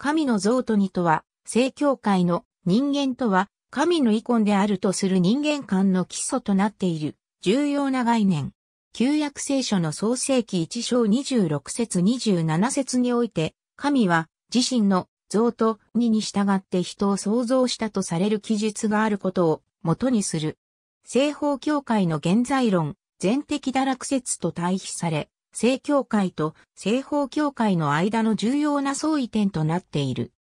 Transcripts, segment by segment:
神の像とにとは、正教会の人間とは、神の遺恨であるとする人間間の基礎となっている、重要な概念。旧約聖書の創世記1章26節27節において、神は自身の像とにに従って人を創造したとされる記述があることを元にする。西方教会の現在論、全的堕落説と対比され、正教会と正法教会の間の重要な相違点となっている。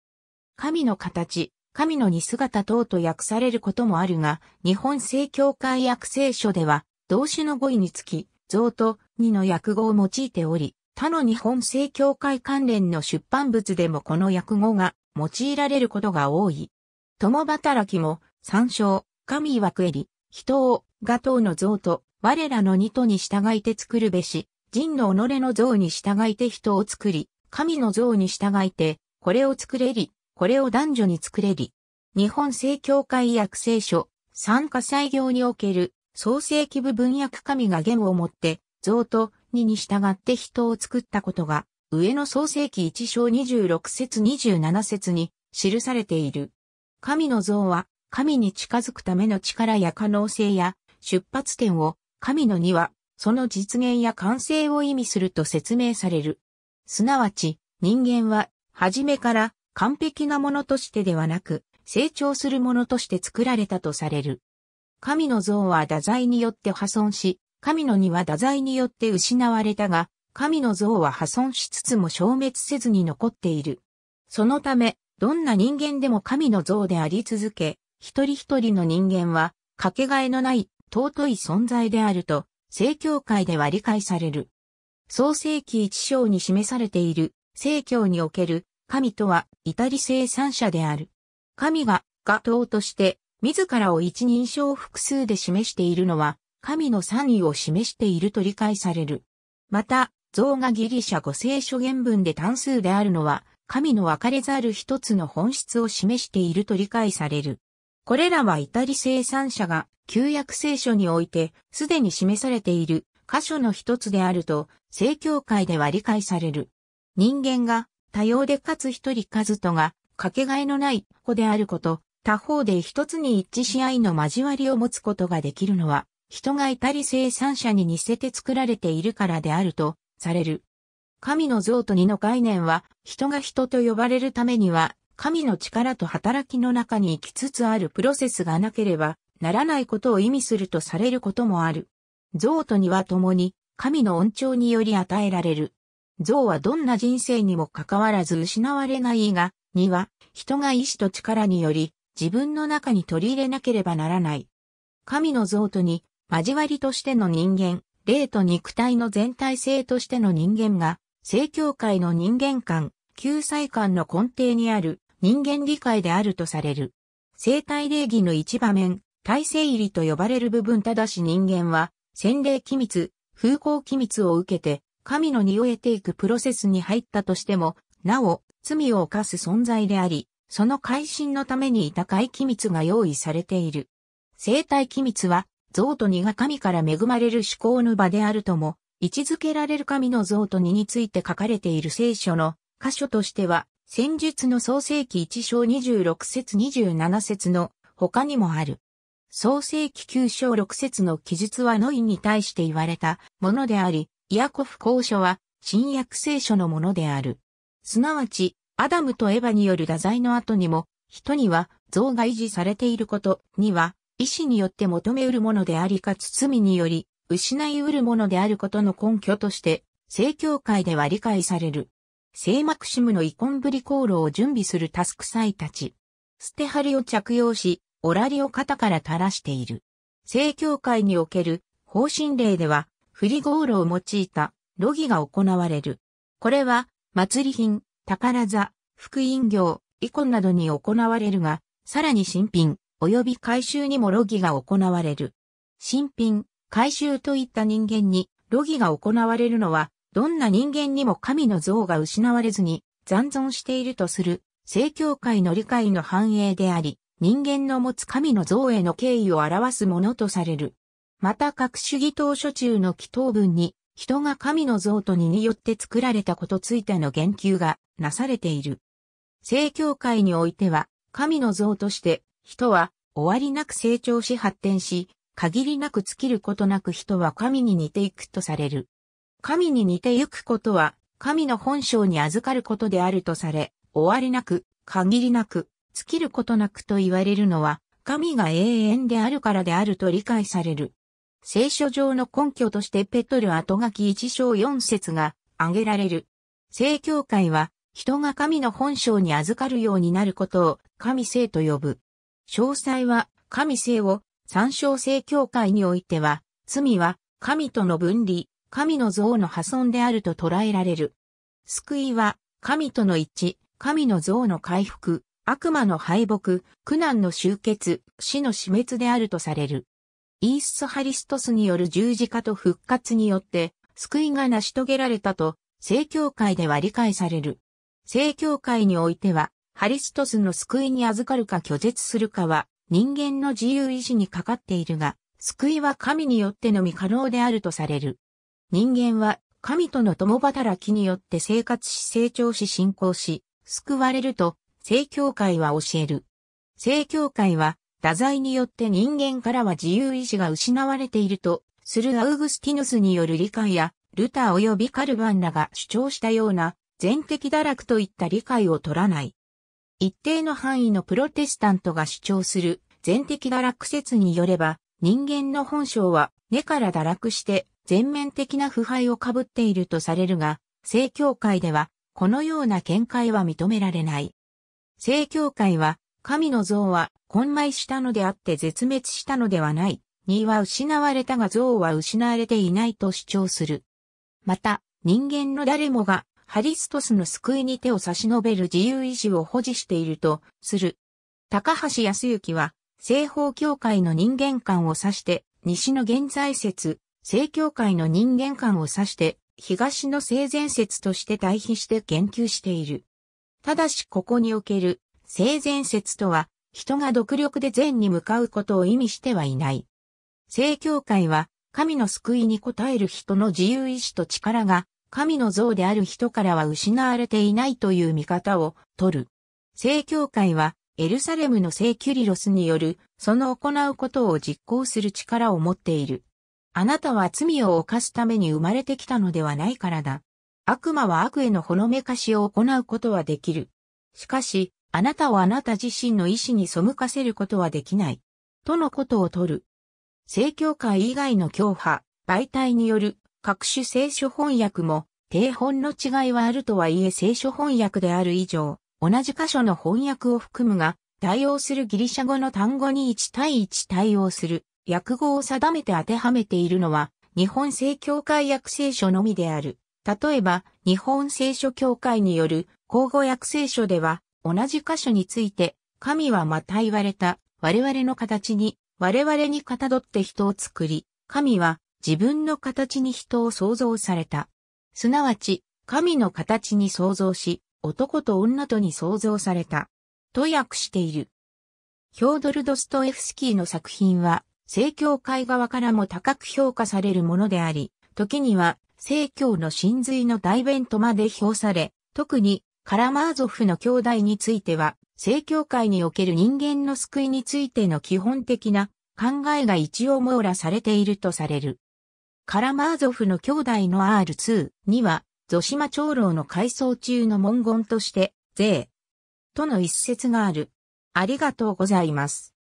神の形、神の似姿等と訳されることもあるが、日本正教会訳聖書では、動詞の語彙につき、像と2の訳語を用いており、他の日本正教会関連の出版物でもこの訳語が用いられることが多い。共働きも、参照、神曰くえり、人を、が等の像と、我らの二とに従いて作るべし、人の己の像に従いて人を作り、神の像に従いて、これを作れり、これを男女に作れり。日本正教会約聖書、参加祭業における、創世記部分訳神が言をもって、像と二に従って人を作ったことが、上の創世記1章26節27節に記されている。神の像は、神に近づくための力や可能性や、出発点を、神の庭、は、その実現や完成を意味すると説明される。すなわち、人間は、初めから完璧なものとしてではなく、成長するものとして作られたとされる。神の像は打宰によって破損し、神の荷は打宰によって失われたが、神の像は破損しつつも消滅せずに残っている。そのため、どんな人間でも神の像であり続け、一人一人の人間は、かけがえのない尊い存在であると正教会では理解される。創世記一章に示されている、正教における、神とは、至り生産者である。神が、画頭として、自らを一人称複数で示しているのは、神の三位を示していると理解される。また、像がギリシャ語聖書原文で単数であるのは、神の分かれざる一つの本質を示していると理解される。これらはイタリ生産者が旧約聖書においてすでに示されている箇所の一つであると、正教会では理解される。人間が多様でかつ一人数とがかけがえのない子であること、他方で一つに一致し合いの交わりを持つことができるのは、人がイタリ生産者に似せて作られているからであるとされる。神の像と二の概念は、人が人と呼ばれるためには、神の力と働きの中に行きつつあるプロセスがなければならないことを意味するとされることもある。像とには共に神の恩寵により与えられる。像はどんな人生にもかかわらず失われないが、には人が意志と力により自分の中に取り入れなければならない。神の像とに交わりとしての人間、霊と肉体の全体性としての人間が、正教会の人間観、救済観の根底にある人間理解であるとされる。生体礼儀の一場面、体制入りと呼ばれる部分ただし人間は、洗礼機密、風光機密を受けて、神のにを得ていくプロセスに入ったとしても、なお、罪を犯す存在であり、その改心のために痛い機密が用意されている。生体機密は、像と荷が神から恵まれる思考の場であるとも、位置づけられる神の像と荷について書かれている聖書の箇所としては、戦術の創世記1章26節27節の他にもある。創世記9章6節の記述はノイに対して言われたものであり、イヤコフ公書は新約聖書のものである。すなわち、アダムとエヴァによる打罪の後にも、人には像が維持されていることには、意志によって求めうるものでありかつ罪により、失いうるものであることの根拠として、正教会では理解される。聖マクシムのイコンブリコールを準備するタスクサイたち。捨て張りを着用し、オラリを肩から垂らしている。聖教会における方針令では、フリゴールを用いたロギが行われる。これは、祭り品、宝座、福音行、イコンなどに行われるが、さらに新品、及び回収にもロギが行われる。新品、回収といった人間にロギが行われるのは、どんな人間にも神の像が失われずに残存しているとする、正教会の理解の反映であり、人間の持つ神の像への敬意を表すものとされる。また各主義当初中の祈祷文に、人が神の像とにによって作られたことついての言及がなされている。正教会においては、神の像として、人は終わりなく成長し発展し、限りなく尽きることなく人は神に似ていくとされる。神に似てゆくことは、神の本性に預かることであるとされ、終わりなく、限りなく、尽きることなくと言われるのは、神が永遠であるからであると理解される。聖書上の根拠としてペトル後書き1章4節が挙げられる。聖教会は、人が神の本性に預かるようになることを神聖と呼ぶ。詳細は神聖を参照聖教会においては、罪は神との分離、神の像の破損であると捉えられる。救いは、神との一致、神の像の回復、悪魔の敗北、苦難の終結、死の死滅であるとされる。イース・ハリストスによる十字架と復活によって、救いが成し遂げられたと、聖教会では理解される。聖教会においては、ハリストスの救いに預かるか拒絶するかは、人間の自由意志にかかっているが、救いは神によってのみ可能であるとされる。人間は神との共働きによって生活し成長し信仰し、救われると、正教会は教える。正教会は、打宰によって人間からは自由意志が失われていると、するアウグスティヌスによる理解や、ルター及びカルバンらが主張したような、全的堕落といった理解を取らない。一定の範囲のプロテスタントが主張する、全的堕落説によれば、人間の本性は根から堕落して全面的な腐敗をかぶっているとされるが、正教会では、このような見解は認められない。正教会は、神の像は、混迷したのであって絶滅したのではない。には失われたが像は失われていないと主張する。また、人間の誰もが、ハリストスの救いに手を差し伸べる自由意志を保持していると、する。高橋康之は、西方教会の人間観を指して、西の現在説、正教会の人間観を指して、東の性善説として対比して言及している。ただしここにおける性善説とは、人が独力で善に向かうことを意味してはいない。正教会は、神の救いに応える人の自由意志と力が、神の像である人からは失われていないという見方を取る。正教会は、エルサレムの聖キュリロスによる、その行うことを実行する力を持っている。あなたは罪を犯すために生まれてきたのではないからだ。悪魔は悪へのほのめかしを行うことはできる。しかし、あなたをあなた自身の意志に背かせることはできない。とのことを取る。正教会以外の教派、媒体による各種聖書翻訳も、定本の違いはあるとはいえ聖書翻訳である以上、同じ箇所の翻訳を含むが、対応するギリシャ語の単語に1対1対応する。訳語を定めて当てはめているのは、日本正教会訳聖書のみである。例えば、日本聖書教会による口語訳聖書では、同じ箇所について、神はまた言われた、我々の形に、我々にかたどって人を作り、神は自分の形に人を創造された。すなわち、神の形に創造し、男と女とに創造された。と訳している。ヒョードル・ドストエフスキーの作品は、正教会側からも高く評価されるものであり、時には正教の真髄の大弁とまで評され、特にカラマーゾフの兄弟については、正教会における人間の救いについての基本的な考えが一応網羅されているとされる。カラマーゾフの兄弟の R2 には、ゾシマ長老の改装中の文言として、税との一節がある。ありがとうございます。